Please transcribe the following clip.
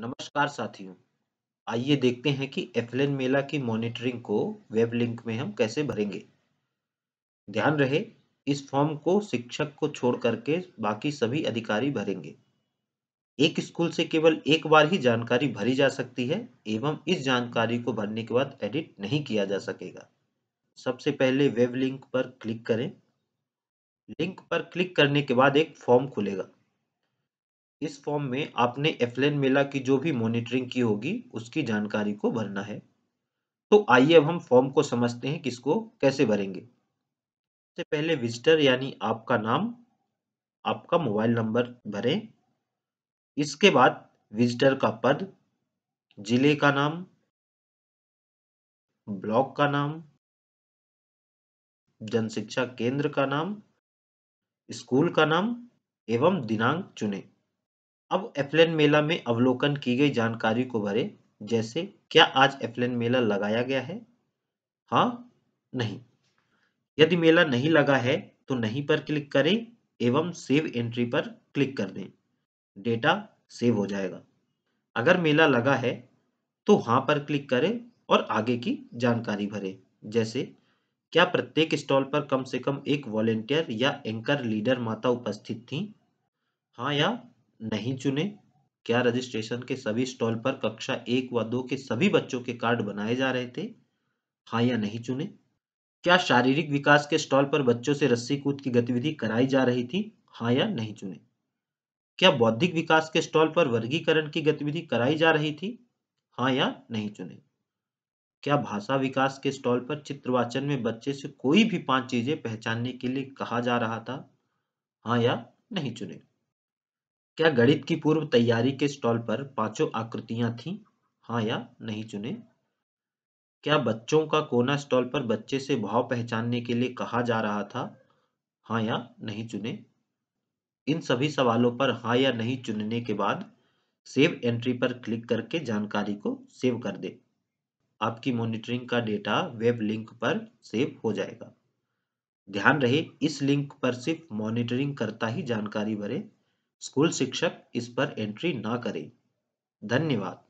नमस्कार साथियों आइए देखते हैं कि एफलेन मेला की मॉनिटरिंग को वेब लिंक में हम कैसे भरेंगे ध्यान रहे इस फॉर्म को शिक्षक को छोड़ करके बाकी सभी अधिकारी भरेंगे एक स्कूल से केवल एक बार ही जानकारी भरी जा सकती है एवं इस जानकारी को भरने के बाद एडिट नहीं किया जा सकेगा सबसे पहले वेब लिंक पर क्लिक करें लिंक पर क्लिक करने के बाद एक फॉर्म खुलेगा इस फॉर्म में आपने एफलेन मेला की जो भी मॉनिटरिंग की होगी उसकी जानकारी को भरना है तो आइए अब हम फॉर्म को समझते हैं किसको कैसे भरेंगे सबसे पहले विजिटर यानी आपका नाम आपका मोबाइल नंबर भरें इसके बाद विजिटर का पद जिले का नाम ब्लॉक का नाम जन शिक्षा केंद्र का नाम स्कूल का नाम एवं दिनांक चुनें अब एफलेन मेला में अवलोकन की गई जानकारी को भरे जैसे क्या आज एफलेन मेला लगाया गया है हाँ नहीं यदि मेला नहीं लगा है तो नहीं पर क्लिक करें एवं सेव एंट्री पर क्लिक कर दें डेटा सेव हो जाएगा अगर मेला लगा है तो हाँ पर क्लिक करें और आगे की जानकारी भरें जैसे क्या प्रत्येक स्टॉल पर कम से कम एक वॉलेंटियर या एंकर लीडर माता उपस्थित थी हाँ या नहीं चुने क्या रजिस्ट्रेशन के सभी स्टॉल पर कक्षा एक व दो के सभी बच्चों के कार्ड बनाए जा रहे थे हाँ या नहीं चुने क्या शारीरिक विकास के स्टॉल पर बच्चों से रस्सी कूद की गतिविधि कराई जा रही थी हाँ या नहीं चुने क्या बौद्धिक विकास के स्टॉल पर वर्गीकरण की गतिविधि कराई जा रही थी हाँ या नहीं चुने क्या भाषा विकास के स्टॉल पर चित्रवाचन में बच्चे से कोई भी पांच चीजें पहचानने के लिए कहा जा रहा था हाँ या नहीं चुने क्या गणित की पूर्व तैयारी के स्टॉल पर पांचों आकृतियां थी हाँ या नहीं चुने क्या बच्चों का कोना स्टॉल पर बच्चे से भाव पहचानने के लिए कहा जा रहा था हाँ या नहीं चुने इन सभी सवालों पर हाँ या नहीं चुनने के बाद सेव एंट्री पर क्लिक करके जानकारी को सेव कर दे आपकी मॉनिटरिंग का डेटा वेब लिंक पर सेव हो जाएगा ध्यान रहे इस लिंक पर सिर्फ मॉनिटरिंग करता ही जानकारी भरे स्कूल शिक्षक इस पर एंट्री ना करें धन्यवाद